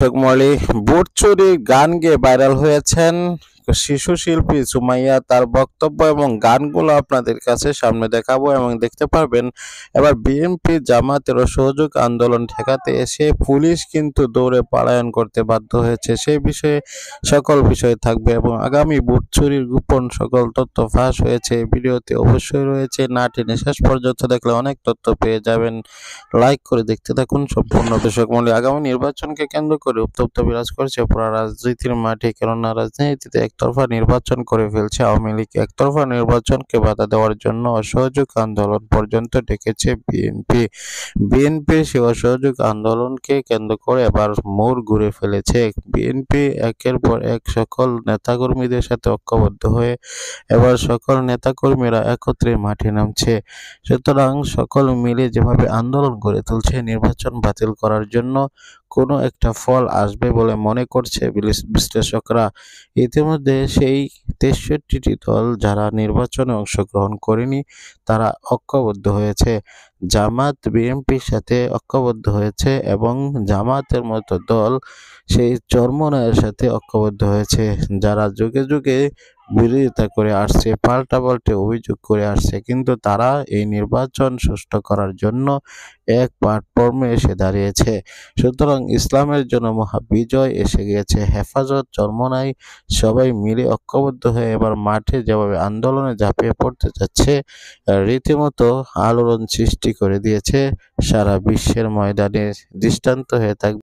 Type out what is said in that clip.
দর্শক মলি বোট চুরির গান গেয়ে ভাইরাল হয়েছেন শিশু শিল্পী সুমাইয়া তার বক্তব্য এবং গানগুলো আপনাদের কাছে সামনে দেখাবো এবং দেখতে পারবেন এবার বিএনপি জামাতের সহযোগ আন্দোলন ঠেকাতে এসে পুলিশ কিন্তু দৌড়ে পালায়ন করতে বাধ্য হয়েছে সেই বিষয়ে সকল বিষয় থাকবে এবং আগামী বুটছুরির গোপন সকল তথ্য ফাঁস হয়েছে ভিডিওতে অবশ্যই রয়েছে না টেনে শেষ পর্যন্ত দেখলে অনেক তথ্য পেয়ে যাবেন লাইক করে দেখতে থাকুন সম্পূর্ণ দর্শক মন্ডলী আগামী নির্বাচনকে কেন্দ্র করে উত্তপ্ত বিরাজ করছে পুরা রাজনীতির মাঠে কেননা রাজনীতিতে একতরফা নির্বাচন করে ফেলছে আওয়ামী লীগ একতরফা নির্বাচনকে বাধা দেওয়ার জন্য অসহযোগ আন্দোলন পর্যন্ত ডেকেছে বিএনপি বিএনপি সে অসহযোগ আন্দোলনকে কেন্দ্র করে এবার মোড় ঘুরে ফেলেছে বিএনপি একের পর এক সকল নেতাকর্মীদের সাথে ঐক্যবদ্ধ হয়ে এবার সকল নেতাকর্মীরা একত্রে মাঠে নামছে সুতরাং সকল মিলে যেভাবে আন্দোলন গড়ে তুলছে নির্বাচন বাতিল করার জন্য কোনো একটা ফল আসবে বলে মনে করছে বিশ্লেষকরা ইতিমধ্যে সেই তেষট্টিটি দল যারা নির্বাচনে অংশগ্রহণ করেনি তারা ঐক্যবদ্ধ হয়েছে জামাত বিএনপির সাথে ঐক্যবদ্ধ হয়েছে এবং জামাতের মতো দল সেই চর্মনয়ের সাথে ঐক্যবদ্ধ হয়েছে যারা যুগে যুগে বিরোধিতা করে আসছে পাল্টা পাল্টে অভিযোগ করে আসছে কিন্তু তারা এই নির্বাচন সুষ্ঠু করার জন্য এক প্ল্যাটফর্মে এসে দাঁড়িয়েছে সুতরাং ইসলামের জন্য মহা বিজয় এসে গিয়েছে হেফাজত জন্ম নাই সবাই মিলে ঐক্যবদ্ধ হয়ে এবার মাঠে যেভাবে আন্দোলনে ঝাঁপিয়ে পড়তে যাচ্ছে রীতিমতো আলোড়ন সৃষ্টি করে দিয়েছে সারা বিশ্বের ময়দানে দৃষ্টান্ত হয়ে থাকবে